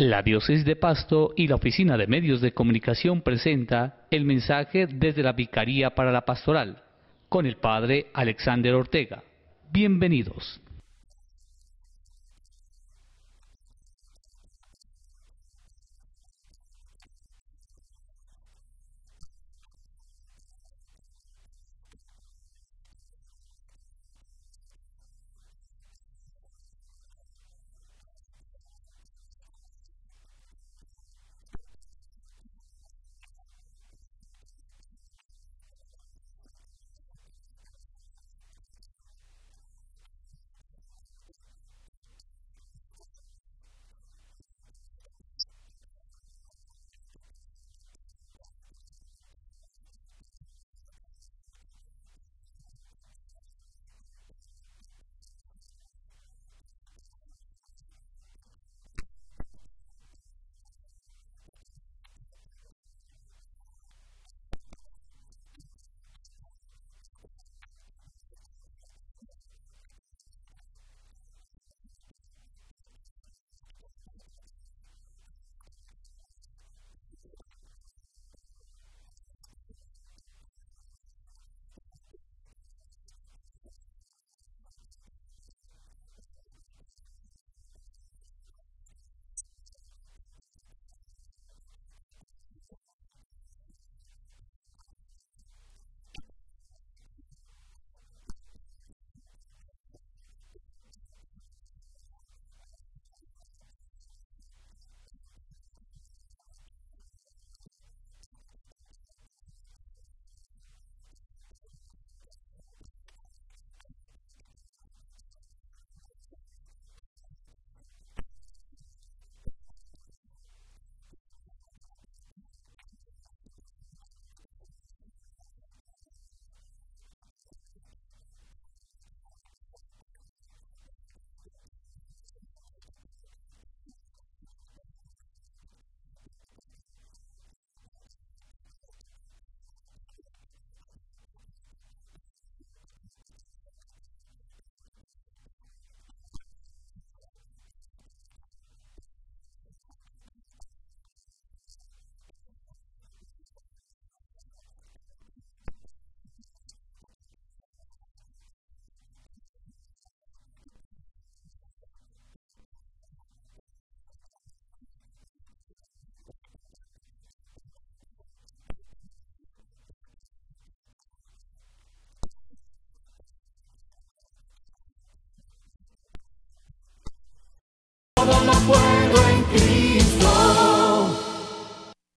La Diócesis de Pasto y la Oficina de Medios de Comunicación presenta el mensaje desde la Vicaría para la Pastoral con el Padre Alexander Ortega. Bienvenidos.